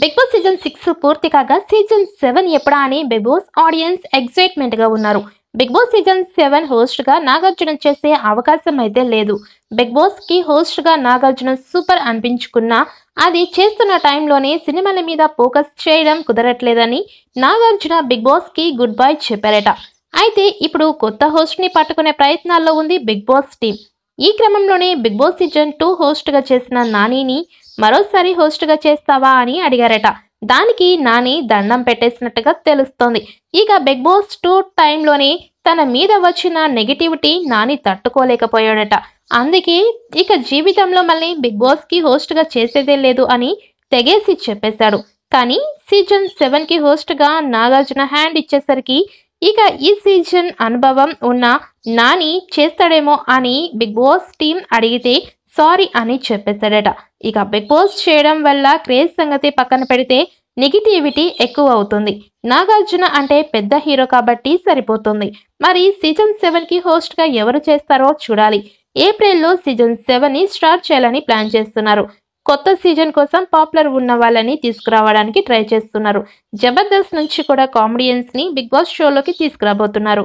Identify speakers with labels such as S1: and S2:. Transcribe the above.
S1: big Boss season six పూర్తి కాగా season seven ఎప్పుడా అని బిగ్ బాస్ ఆడియన్స్ ఎక్సైట్మెంట్ గా ఉన్నారు Bigg Boss season seven host గా నాగార్జున చేసే అవకాశం అయితే లేదు బిగ్ బాస్ కి హోస్ట్ గా నాగార్జున సూపర్ అనిపించుకున్నా అది చేస్తున్న టైంలోనే సినిమాల మీద ఫోకస్ చేయడం కుదరట్లేదని నాగార్జున బిగ్ బాస్ కి గుడ్ బై చెప్పారట అయితే ఇప్పుడు కొత్త హోస్ట్ ని పట్టుకునే ప్రయత్నాల్లో ఉంది బిగ్ బాస్ టీం ఈ క్రమంలోనే Bigg Boss season two host గా చేసిన నానిని మరోసారి హోస్ట్గా చేస్తావా అని అడిగారట దానికి నాని దండం పెట్టేసినట్టుగా తెలుస్తోంది ఇక బిగ్ బాస్ టూ టైంలోనే తన మీద వచ్చిన నెగిటివిటీ నాని తట్టుకోలేకపోయాడట అందుకే ఇక జీవితంలో మళ్ళీ బిగ్ బాస్కి హోస్ట్గా చేసేదే లేదు అని తెగేసి చెప్పేశాడు కానీ సీజన్ సెవెన్కి హోస్ట్గా నాగార్జున హ్యాండ్ ఇచ్చేసరికి ఇక ఈ సీజన్ అనుభవం ఉన్న నాని చేస్తాడేమో అని బిగ్ బాస్ టీం అడిగితే సారీ అని చెప్పేశాడట ఇక బిగ్ బాస్ చేయడం వల్ల క్రేజ్ సంగతి పక్కన పెడితే నెగిటివిటీ ఎక్కువ అవుతుంది నాగార్జున అంటే పెద్ద హీరో కాబట్టి సరిపోతుంది మరి సీజన్ సెవెన్ హోస్ట్ హోస్ట్గా ఎవరు చేస్తారో చూడాలి ఏప్రిల్లో సీజన్ సెవెన్ ని స్టార్ట్ చేయాలని ప్లాన్ చేస్తున్నారు కొత్త సీజన్ కోసం పాపులర్ ఉన్న వాళ్ళని తీసుకురావడానికి ట్రై చేస్తున్నారు జబర్దస్త్ నుంచి కూడా కామెడియన్స్ని బిగ్ బాస్ షోలోకి తీసుకురాబోతున్నారు